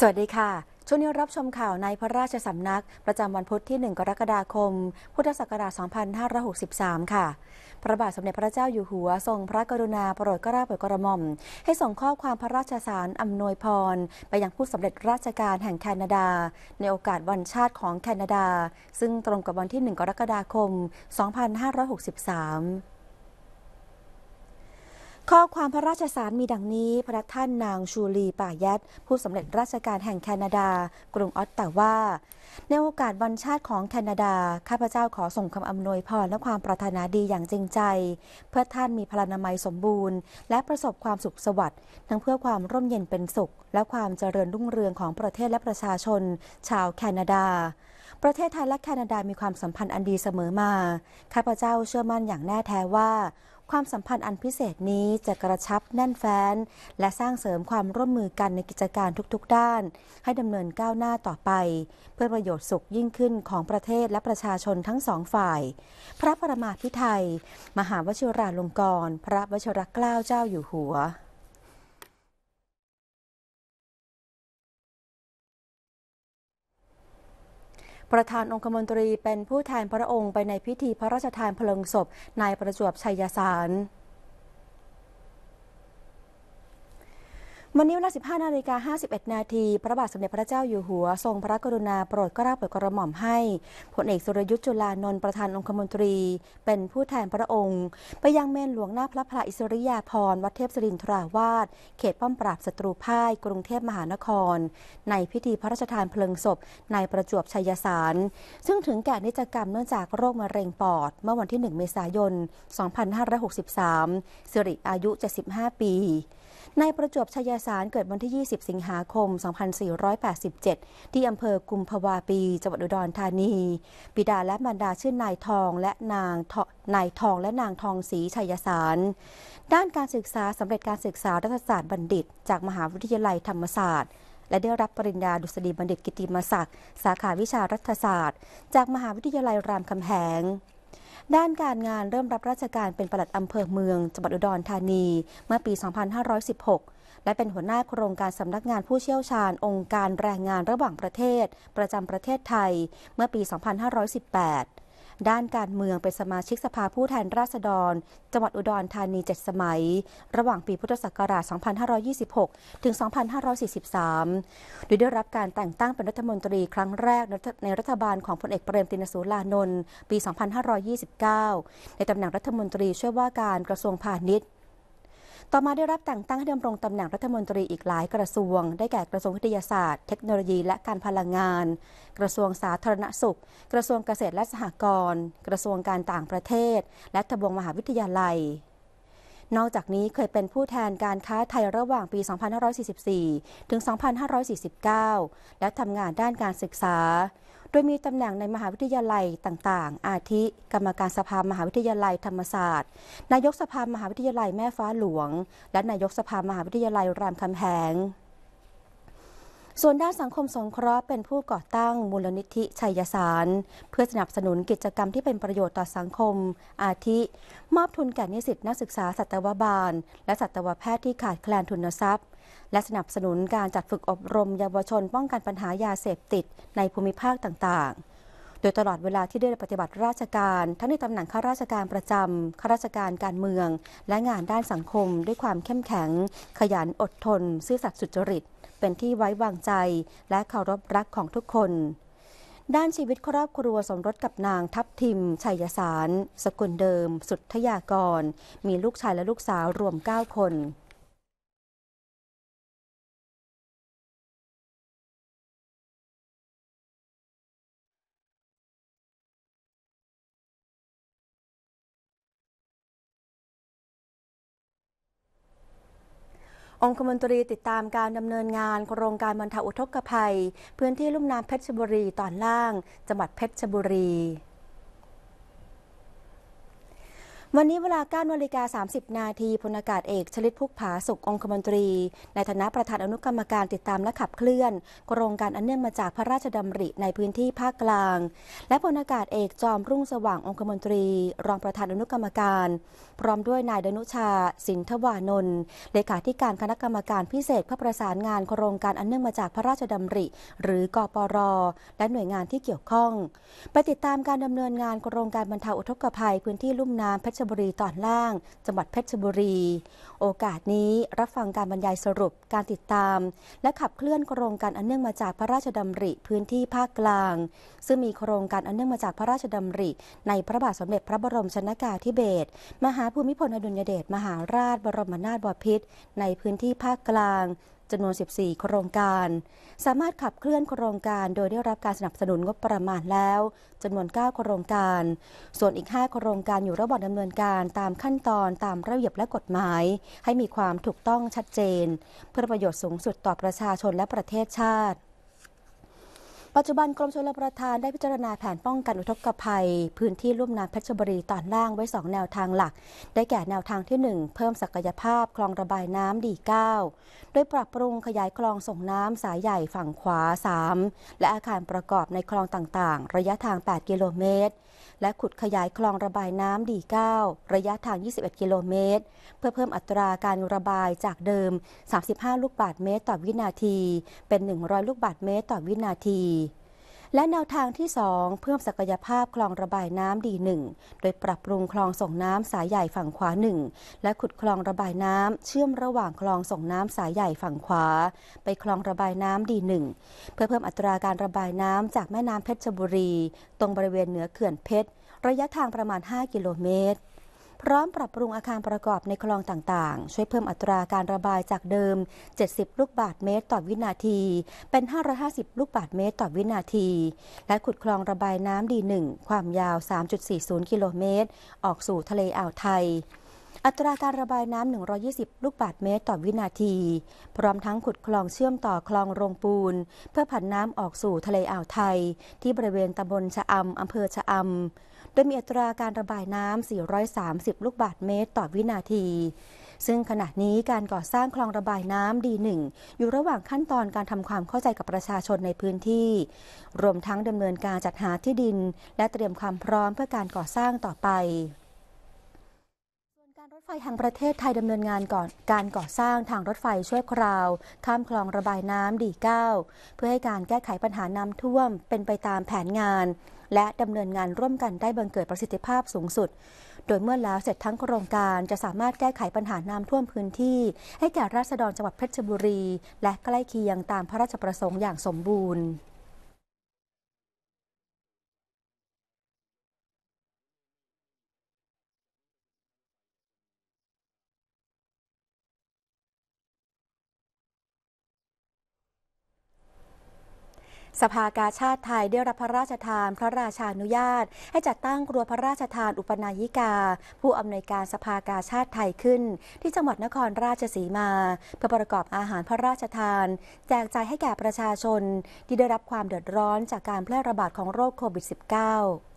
สวัสดีค่ะ ช่วงนี้รับชมข่าวในพระราชสำนักประจำวันพุธที่ 1 กรกฎาคม พุทธศักราช 2563 ค่ะ พระบาทสมเด็จพระเจ้าอยู่หัวทรงพระกรุณาโปรดกระาโปรดกระหม่อม ให้ส่งข้อความพระราชสารอำนวยพร ไปยังผู้สำเร็จราชการแห่งแคนาดา ในโอกาสวันชาติของแคนาดา ซึ่งตรงกับวันที่ 1 กรกฎาคม 2563ข้อความพระราชสารมีดังนี้พระท่านนางชูลีป่ายัดผู้สำเร็จราชการแห่งแคนาดา กรุงออตตาว่า ในโอกาสวันชาติของแคนาดาข้าพเจ้าขอส่งคำอำนวยพรและความปรารถนาดีอย่างจริงใจ เพื่อท่านมีพลานามัยสมบูรณ์ และประสบความสุขสวัสดิ์ทั้งเพื่อความร่มเย็นเป็นสุข และความเจริญรุ่งเรืองของประเทศและประชาชน ชาวแคนาดา ประเทศไทยและแคนาดามีความสัมพันธ์อันดีเสมอมาข้าพเจ้าเชื่อมั่นอย่างแน่แท้ว่าความสัมพันธ์อันพิเศษนี้จะกระชับแน่นแฟ้นและสร้างเสริมความร่วมมือกันในกิจการทุกๆด้าน ให้ดำเนินก้าวหน้าต่อไป เพื่อประโยชน์สุขยิ่งขึ้นของประเทศและประชาชนทั้งสองฝ่าย พระประมาพิไทย มหาวชิราลงกรณ์พระวชิรเกล้าเจ้าอยู่หัวประธานองคมนตรีเป็นผู้แทนพระองค์ไปในพิธีพระราชทานเพลิงศพนายประจวบชัยสารวันนี้เวลา 15นาฬิกา 51 นาทีพระบาทสมเด็จพระเจ้าอยู่หัวทรงพระกรุณาโปรดเกล้าโปรดกระหม่อมให้พลเอกสุรยุทธ์จุลานนท์ประธานองคมนตรี เป็นผู้แทนพระองค์ ไปยังเมนหลวงหน้าพระพลาอิสริยาภรณ์วัดเทพศรินทราวาส เขตป้อมปราบศัตรูพ่ายกรุงเทพมหานคร ในพิธีพระราชทานเพลิงศพในประจวบชัยสารซึ่งถึงแก่นิจกรรมเนื่องจากโรคมะเร็งปอด เมื่อวันที่ 1 เมษายน 2563สิริอายุ 75 ปีนายประจวบชยสารเกิดวันที่ 20 สิงหาคม 2487 ที่อำเภอกุมภาวาปีจังหวัดอุดรธานี บิดาและบรรดาชื่อนายทองและนางนายทองและนางทองศรีชยสาร ด้านการศึกษาสำเร็จการศึกษารัฐศาสตร์บัณฑิตจากมหาวิทยาลัยธรรมศาสตร์ และได้รับปริญญาดุษฎีบัณฑิตกิติมศักดิ์สาขาวิชารัฐศาสตร์ จากมหาวิทยาลัยรามคำแหงด้านการงานเริ่มรับราชการเป็นปลัดอำเภอเมืองจังหวัดอุดรธานีเมื่อปี 2516 และเป็นหัวหน้าโครงการสำนักงานผู้เชี่ยวชาญองค์การแรงงานระหว่างประเทศประจำประเทศไทยเมื่อปี 2518ด้านการเมืองเป็นสมาชิกสภาผู้แทนราษฎร จังหวัดอุดรธานี 7 สมัย ระหว่างปีพุทธศักราช 2526 ถึง 2543 โดยได้รับการแต่งตั้งเป็นรัฐมนตรีครั้งแรกในรัฐบาลของพลเอกเปรมตินสุรานนท์ปี 2529 ในตำแหน่งรัฐมนตรีช่วยว่าการกระทรวงพาณิชย์ต่อมาได้รับแต่งตั้งให้ดำรงตำแหน่งรัฐมนตรีอีกหลายกระทรวง ได้แก่กระทรวงวิทยาศาสตร์เทคโนโลยีและการพลังงาน กระทรวงสาธารณสุข กระทรวงเกษตรและสหกรณ์ กระทรวงการต่างประเทศ และทบวงมหาวิทยาลัย นอกจากนี้เคยเป็นผู้แทนการค้าไทยระหว่างปี 2544 ถึง 2549 และทำงานด้านการศึกษาดยมีตำแหน่งในมหาวิทยาลัยต่างๆ อาทิกรรมการสภามหาวิทยาลัยธรรมศาสตร์ นายกสภามหาวิทยาลัยแม่ฟ้าหลวง และนายกสภามหาวิทยาลัยรามคำแหงส่วนด้านสังคมสงเคราะห์เป็นผู้ก่อตั้งมูลนิธิชัยสาร เพื่อสนับสนุนกิจกรรมที่เป็นประโยชน์ต่อสังคมอาทิ มอบทุนแก่นิสิตนักศึกษาสัตวบาล และสัตวแพทย์ที่ขาดแคลนทุนทรัพย์ และสนับสนุนการจัดฝึกอบรม เยาวชนป้องกันปัญหายาเสพติดในภูมิภาคต่างๆโดยตลอดเวลาที่ได้ปฏิบัติราชการ ทั้งในตำแหน่งข้าราชการประจำข้าราชการการเมือง และงานด้านสังคม ด้วยความเข้มแข็ง ขยันอดทน ซื่อสัตย์สุจริตเป็นที่ไว้วางใจและเคารพรักของทุกคน ด้านชีวิตครอบครัวสมรสกับนางทัพทิม ชัยสาร สกุลเดิม สุทธยากร มีลูกชายและลูกสาว รวม9คนองคมนตรีติดตามการดำเนินงานโครงการบรรเทาอุทกภัยพื้นที่ลุ่มน้ำเพชรบุรีตอนล่างจังหวัดเพชรบุรีวันนี้เวลาานาฬิกา30 นาทีพลอากาศเอกชลิตพุกผาสุกองคมนตรี ในฐานะประธานอนุกรรมการติดตามและขับเคลื่อน โครงการอันเนื่องมาจากพระราชดำริในพื้นที่ภาคกลาง และพลอากาศเอกจอมรุ่งสว่างองคมนตรี รองประธานอนุกรรมการ พร้อมด้วยนายดนุชาสินทวานนท์เลขาธิการคณะกรรมการพิเศษเพื่อประสานงาน โครงการอันเนื่องมาจากพระราชดำริ หรือกปรและหน่วยงานที่เกี่ยวข้องไปติดตามการดำเนินงานโครงการบรรเทาอุทกภัยพื้นที่ลุ่มน้ำเพชรบุรีตอนล่าง จังหวัดเพชรบุรี โอกาสนี้รับฟังการบรรยายสรุป การติดตาม และขับเคลื่อนโครงการอันเนื่องมาจากพระราชดำริพื้นที่ภาคกลาง ซึ่งมีโครงการอันเนื่องมาจากพระราชดำริ ในพระบาทสมเด็จพระบรมชนากาธิเบศรมหาภูมิพลอดุลยเดชมหาราชบรมนาถบพิตรในพื้นที่ภาคกลางจำนวน 14 โครงการ สามารถขับเคลื่อนโครงการโดยได้รับการสนับสนุนงบประมาณแล้วจำนวน 9 โครงการ ส่วนอีก 5 โครงการอยู่ระหว่างดำเนินการตามขั้นตอนตามระเบียบและกฎหมาย ให้มีความถูกต้องชัดเจนเพื่อประโยชน์สูงสุดต่อประชาชนและประเทศชาติปัจจุบันกรมชลประทานได้พิจารณาแผนป้องกันอุทกภัย พื้นที่ลุ่มน้ำเพชรบุรีตอนล่างไว้ 2 แนวทางหลัก ได้แก่แนวทางที่ 1 เพิ่มศักยภาพคลองระบายน้ำดี9โดยปรับปรุงขยายคลองส่งน้ำสายใหญ่ฝั่งขวา 3 และอาคารประกอบในคลองต่างๆ ระยะทาง 8 กิโลเมตร และขุดขยายคลองระบายน้ำดี9ระยะทาง 21 กิโลเมตร เพื่อเพิ่มอัตราการระบายจากเดิม 35 ลูกบาทเมตรต่อวินาที เป็น 100 ลูกบาทเมตรต่อวินาทีและแนวทางที่ 2 เพิ่มศักยภาพคลองระบายน้ำดีหนึ่งโดยปรับปรุงคลองส่งน้ำสายใหญ่ฝั่งขวาหนึ่งและขุดคลองระบายน้ำเชื่อมระหว่างคลองส่งน้ำสายใหญ่ฝั่งขวา ไปคลองระบายน้ำดีหนึ่งเพื่อเพิ่มอัตราการระบายน้ำจากแม่น้ำเพชรบุรี ตรงบริเวณเหนือเขื่อนเพชรระยะทางประมาณ 5กิโลเมตรพร้อมปรับปรุงอาคารประกอบในคลองต่าง ๆ ช่วยเพิ่มอัตราการระบายจากเดิม 70 ลูกบาทเมตรต่อวินาที เป็น 550 ลูกบาทเมตรต่อวินาที และขุดคลองระบายน้ำดีหนึ่งความยาว 3.40 กิโลเมตร ออกสู่ทะเลอ่าวไทย อัตราการระบายน้ำ120 ลูกบาทเมตรต่อวินาที พร้อมทั้งขุดคลองเชื่อมต่อคลองโรงปูน เพื่อผันน้ำออกสู่ทะเลอ่าวไทย ที่บริเวณตำบลชะอำอำเภอชะอำดยมีอัตราการระบายน้ำ 430 ลูกบาทเมตรต่อวินาที ซึ่งขณะนี้การก่อสร้างคลองระบายน้ำดีหนึ่งอยู่ระหว่างขั้นตอนการทำความเข้าใจกับประชาชนในพื้นที่ รวมทั้งดำเนินการจัดหาที่ดิน และเตรียมความพร้อมเพื่อการก่อสร้างต่อไปรถไฟแห่งประเทศไทยดำเนินงานก่อนการก่อสร้างทางรถไฟช่วยคราวข้ามคลองระบายน้ำดีเก้าเพื่อให้การแก้ไขปัญหาน้ำท่วม เป็นไปตามแผนงานและดำเนินงานร่วมกันได้บังเกิดประสิทธิภาพสูงสุด โดยเมื่อแล้วเสร็จทั้งโครงการจะสามารถแก้ไขปัญหาน้ำท่วมพื้นที่ ให้แก่ราษฎรจังหวัดเพชรบุรี และใกล้เคียงตามพระราชประสงค์อย่างสมบูรณ์สภากาชาติไทยได้รับพระราชทาน พระราชานุญาต ให้จัดตั้งครัวพระราชทานอุปนายิกา ผู้อำนวยการสภากาชาติไทยขึ้น ที่จังหวัดนครราชสีมา เพื่อประกอบอาหารพระราชทาน แจกจ่ายให้แก่ประชาชนที่ได้รับความเดือดร้อนจากการแพร่ระบาดของโรคโควิด -19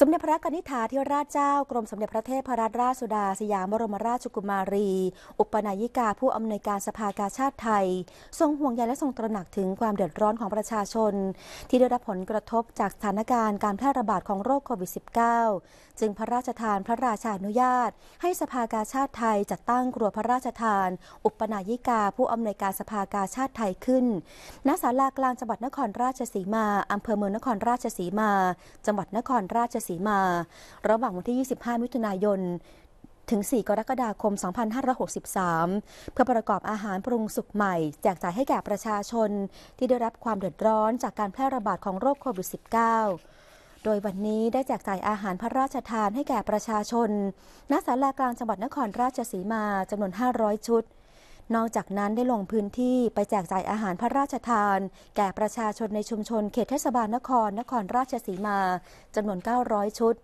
สมเด็จพระกนิษฐาธิราชเจ้า กรมสมเด็จพระเทพรัตนราชสุดาสยามบรมราชกุมารี อุปนายิกาผู้อำนวยการสภากาชาติไทย ทรงห่วงใยและทรงตระหนักถึงความเดือดร้อนของประชาชนที่ได้รับผลกระทบจากสถานการณ์การแพร่ระบาดของโรคโควิด -19 จึงพระราชทานพระราชาอนุญาต ให้สภากาชาติไทยจัดตั้งครัวพระราชทาน อุปนายิกาผู้อำนวยการสภากาชาติไทยขึ้นณศาลากลางจังหวัดนครราชสีมาอำเภอเมืองนครราชสีมาจังหวัดนครราชสีมา ระหว่างวันที่ 25 มิถุนายนถึง 4 กรกฎาคม 2563 เพื่อประกอบอาหารปรุงสุกใหม่แจกจ่ายให้แก่ประชาชนที่ได้รับความเดือดร้อนจากการแพร่ระบาดของโรคโควิด -19 ดยวันนี้ได้แจกจ่ายอาหารพระราชทานให้แก่ประชาชนณศาลากลางจังหวัดนครราชสีมาจำนวน500ชุด นอกจากนั้นได้ลงพื้นที่ไปแจกจ่ายอาหารพระราชทาน แก่ประชาชนในชุมชนเขตเทศบาลนครนครราชสีมาจำนวน900ชุด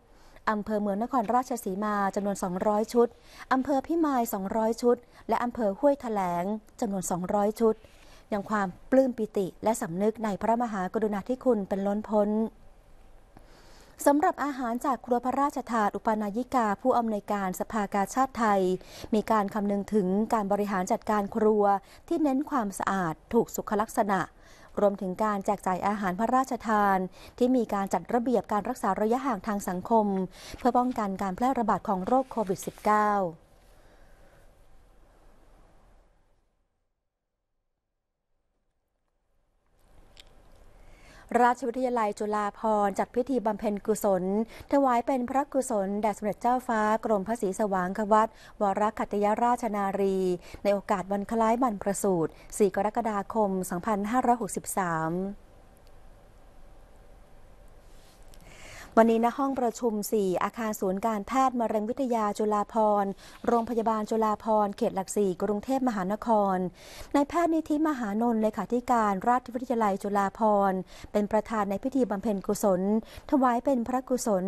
อำเภอเมืองนครราชสีมาจำนวน 200 ชุดอำเภอพิมาย 200 ชุด และอำเภอห้วยแถลงจำนวน200ชุดอย่างความปลื้มปิติ และสำนึกในพระมหากรุณาธิคุณเป็นล้นพ้นสำหรับอาหารจากครัวพระราชทาน อุปนายิกาผู้อำนวยการสภากาชาติไทย มีการคำนึงถึงการบริหารจัดการครัวที่เน้นความสะอาดถูกสุขลักษณะ รวมถึงการแจกจ่ายอาหารพระราชทาน ที่มีการจัดระเบียบการรักษาระยะห่างทางสังคมเพื่อป้องกันการแพร่ระบาดของโรคโควิด -19 ราชวิทยาลัยจุฬาภรณ์จัดพิธีบำเพ็ญกุศล ถวายเป็นพระกุศล แด่สมเด็จเจ้าฟ้ากรมพระศรีสว่างควัตวรคัตยราชนารี ในโอกาสวันคล้ายบรรพสูตร4กรกฎาคม 2563วันนี้ณห้องประชุม 4 อาคารศูนย์การแพทย์มะเร็งวิทยาจุฬาพรโรงพยาบาลจุฬาพรเขตหลักสี่กรุงเทพมหานครนายแพทย์นิธิมหานนท์เลขาธิการราชวิทยาลัยจุฬาพรเป็นประธานในพิธีบำเพ็ญกุศล ถวายเป็นพระกุศล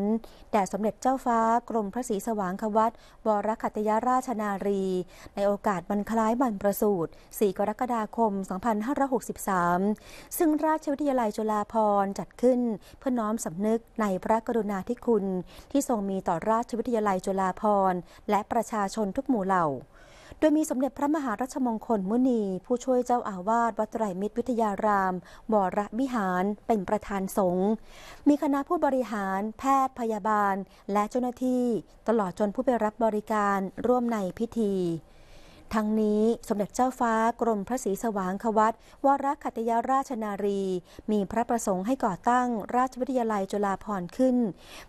แด่สมเด็จเจ้าฟ้า กรมพระศรีสว่างควัตวรคัตยาราชนารี ในโอกาสบรรคล้ายบรรประสูตร4กรกฎาคม 2563 ซึ่งราชวิทยาลัยจุฬาพรจัดขึ้นเพื่อน้อมสำนึกในพระระกรุณาธิคุณที่ทรงมีต่อราชวิทยาลัยจุฬาภรณ์ และประชาชนทุกหมู่เหล่า โดยมีสมเด็จพระมหารัชมงคลมุนีผู้ช่วยเจ้าอาวาสวัดไตรมิตรวิทยารามวรวิหาร เป็นประธานสงฆ์ มีคณะผู้บริหาร แพทย์พยาบาล และเจ้าหน้าที่ตลอดจนผู้ไปรับบริการร่วมในพิธีทั้งนี้สมเด็จเจ้าฟ้ากรมพระศรีสว่างควัตวรคัตยาราชนารี มีพระประสงค์ให้ก่อตั้งราชวิทยาลัยจุฬาภรณ์ขึ้น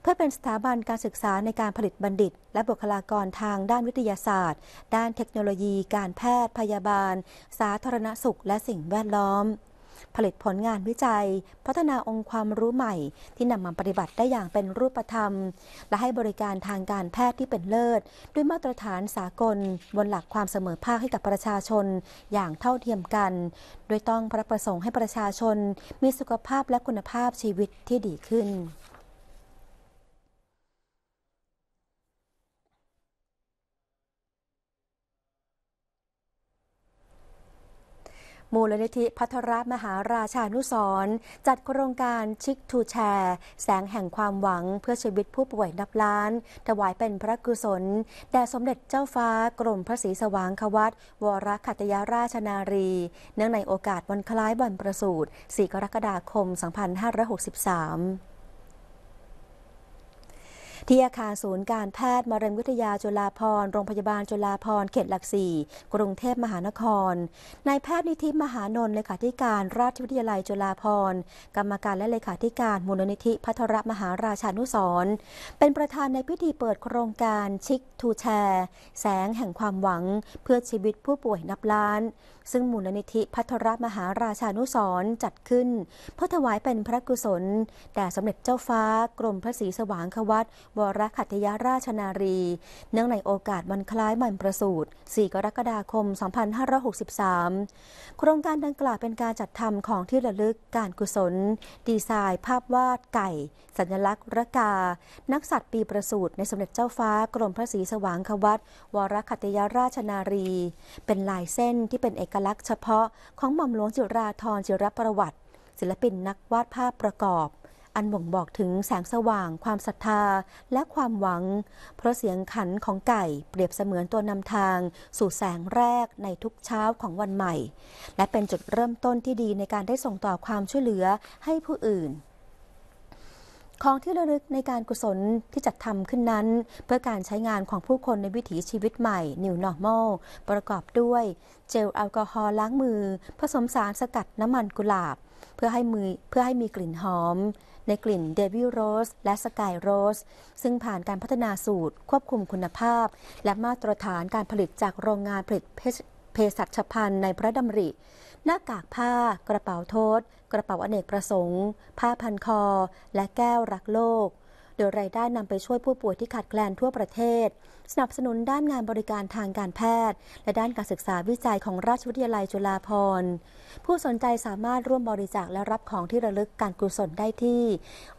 เพื่อเป็นสถาบันการศึกษาในการผลิตบัณฑิต และบุคลากรทางด้านวิทยาศาสตร์ ด้านเทคโนโลยีการแพทย์พยาบาล สาธารณสุขและสิ่งแวดล้อมผลิตผลงานวิจัย พัฒนาองค์ความรู้ใหม่ที่นำมาปฏิบัติได้อย่างเป็นรูปธรรม และให้บริการทางการแพทย์ที่เป็นเลิศ ด้วยมาตรฐานสากล บนหลักความเสมอภาคให้กับประชาชนอย่างเท่าเทียมกัน โดยต้องพระประสงค์ให้ประชาชนมีสุขภาพและคุณภาพชีวิตที่ดีขึ้นมูลนิธิพัทรมหาราชานุสรจัดโครงการชิกทูแชร์ แสงแห่งความหวังเพื่อชีวิตผู้ป่วยนับล้าน ถวายเป็นพระกุศล แด่สมเด็จเจ้าฟ้ากรมพระศรีสว่างควัต วรคัตยาราชนารี เนื่องในโอกาสวันคล้ายวันประสูติ 4 กรกฎาคม 2563ที่อาคารศูนย์การแพทย์ มะเร็งวิทยาจุฬาพรโรงพยาบาลจุฬาพรเขตหลักสี่ กรุงเทพมหานคร นายแพทย์นิธิมหานนท์เลขาธิการราชวิทยาลัยจุฬาพรกรรมการและเลขาธิการมูลนิธิพัทรมหาราชานุสรเป็นประธานในพิธีเปิดโครงการชิคทูแชร์ แสงแห่งความหวังเพื่อชีวิตผู้ป่วยนับล้าน ซึ่งมูลนิธิพัทรมหาราชานุสรจัดขึ้น เพื่อถวายเป็นพระกุศลแต่สมเด็จเจ้าฟ้ากรมพระศรีสว่างควัตวรคัตยราชนารี เนื่องในโอกาสวันคล้ายมันประสูตร4กรกฎาคม 2563 โครงการดังกล่าวเป็นการจัดทำของที่ระลึกการกุศล ดีไซน์ภาพวาดไก่ สัญลักษณ์รกา นักสัตว์ปีประสูตรในสมเด็จเจ้าฟ้า กรมพระศรีสว่างควัตวรคัตยราชนารี เป็นลายเส้นที่เป็นเอกลักษณ์เฉพาะของหม่อมหลวงจิราธรจิรประวัติ ศิลปินนักวาดภาพประกอบอันบ่งบอกถึงแสงสว่าง ความศรัทธาและความหวัง เพราะเสียงขันของไก่เปรียบเสมือนตัวนำทาง สู่แสงแรกในทุกเช้าของวันใหม่ และเป็นจุดเริ่มต้นที่ดีในการได้ส่งต่อความช่วยเหลือให้ผู้อื่น ของที่ระลึกในการกุศลที่จัดทำขึ้นนั้น เพื่อการใช้งานของผู้คนในวิถีชีวิตใหม่ New Normal ประกอบด้วย เจลแอลกอฮอล์ล้างมือ ผสมสารสกัดน้ำมันกุหลาบเพื่อให้มือเพื่อให้มีกลิ่นหอมในกลิ่นเดวิลโรส และสกายโรส ซึ่งผ่านการพัฒนาสูตรควบคุมคุณภาพ และมาตรฐานการผลิตจากโรงงานผลิตเภสัชพันธ์ในพระดำริ หน้ากากผ้า กระเป๋าโทษ กระเป๋าอเนกประสงค์ ผ้าพันคอ และแก้วรักโลก โดยรายได้นำไปช่วยผู้ป่วยที่ขาดแคลนทั่วประเทศสนับสนุนด้านงานบริการทางการแพทย์ และด้านการศึกษาวิจัยของราชวิทยาลัยจุฬาภรณ์ ผู้สนใจสามารถร่วมบริจาคและรับของที่ระลึกการกุศลได้ที่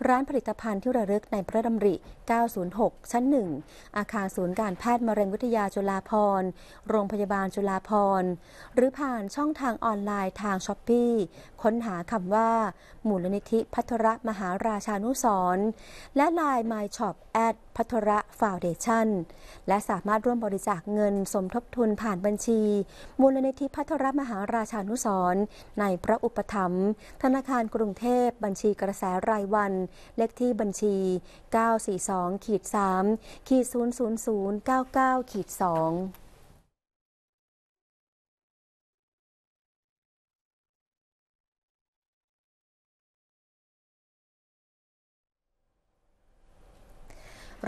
ร้านผลิตภัณฑ์ที่ระลึกในพระดำริ906 ชั้น 1 อาคารศูนย์การแพทย์มะเร็งวิทยาจุฬาภรณ์ โรงพยาบาลจุฬาภรณ์หรือผ่านช่องทางออนไลน์ทางช้อปปี้ค้นหาคำว่ามูลนิธิพัทรมหาราชานุสรและไลน์ my shop at พัทระฟาวเดชั่น และสามารถร่วมบริจาคเงินสมทบทุนผ่านบัญชี มูลนิธิพัทรมหาราชานุสรในพระอุปถัมภ์ธนาคารกรุงเทพบัญชีกระแสรายวัน เลขที่บัญชี 942-3-00099-2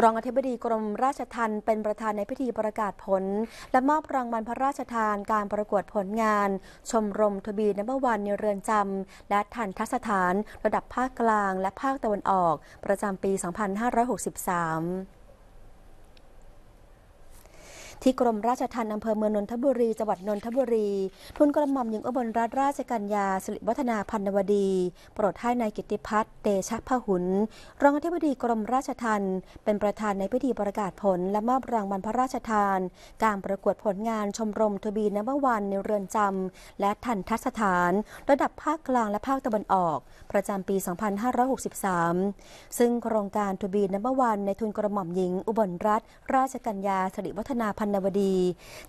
รองอธิบดีกรมราชทัณฑ์เป็นประธานในพิธีประกาศผล และมอบรางวัลพระราชทานการประกวดผลงาน ชมรมทบีนับวันในเรือนจำและทันทสถาน ระดับภาคกลางและภาคตะวันออก ประจำปี 2563ที่กรมราชทัณฑ์อำเภอเมืองนนทบุรีจังหวัดนนทบุรี ทุนกระหม่อมหญิงอุบลรัตนราชกัญญาสิริวัฒนาพันวดี โปรดให้นายกิติพัฒน์เตชะพหุนรองอธิบดีกรมราชทัณฑ์เป็นประธานในพิธีประกาศผลและมอบรางวัลพระราชทาน การประกวดผลงานชมรมทบีนวันในเรือนจำและทันทัศสถาน ระดับภาคกลางและภาคตะวันออก ประจำปี 2563 ซึ่งโครงการทบีนวันในทุนกระหม่อมหญิงอุบลรัตนราชกัญญาสิริวัฒนาพันรณวดี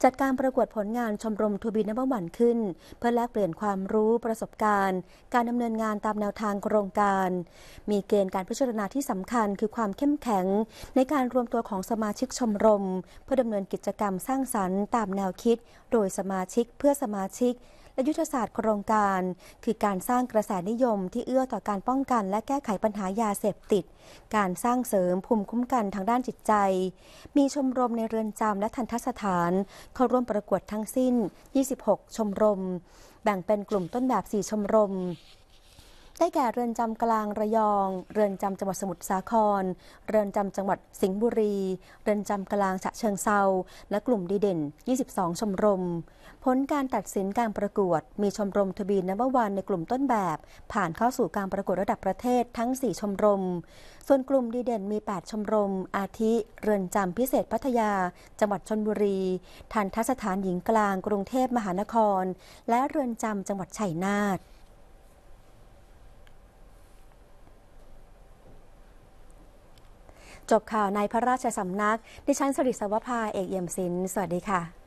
จัดการประกวดผลงานชมรมทูบีนับวันขึ้น เพื่อแลกเปลี่ยนความรู้ประสบการณ์ การดำเนินงานตามแนวทางโครงการ มีเกณฑ์การพิจารณาที่สำคัญ คือความเข้มแข็ง ในการรวมตัวของสมาชิกชมรม เพื่อดำเนินกิจกรรมสร้างสรรค์ตามแนวคิด โดยสมาชิก เพื่อสมาชิกและยุทธศาสตร์โครงการคือการสร้างกระแสนิยมที่เอื้อต่อการป้องกันและแก้ไขปัญหายาเสพติด การสร้างเสริมภูมิคุ้มกันทางด้านจิตใจ มีชมรมในเรือนจำและทันทสถานเข้าร่วมประกวดทั้งสิ้น 26 ชมรม แบ่งเป็นกลุ่มต้นแบบ 4 ชมรมได้แก่เรือนจำกลางระยอง เรือนจำจังหวัดสมุทรสาคร เรือนจำจังหวัดสิงห์บุรี เรือนจำกลางฉะเชิงเซาและกลุ่มดีเด่น 22 ชมรมผลการตัดสินการประกวดมีชมรมทบีนับวันในกลุ่มต้นแบบ ผ่านเข้าสู่การประกวดระดับประเทศทั้ง 4 ชมรม ส่วนกลุ่มดีเด่นมี 8 ชมรม อาทิ เรือนจำพิเศษพัทยา จังหวัดชนบุรีทันทสถานหญิงกลางกรุงเทพมหานคร และเรือนจำจังหวัดชัยนาทจบข่าวในพระราชสำนัก ดิฉันสริศวภาเอกเยี่ยมศิลป์สวัสดีค่ะ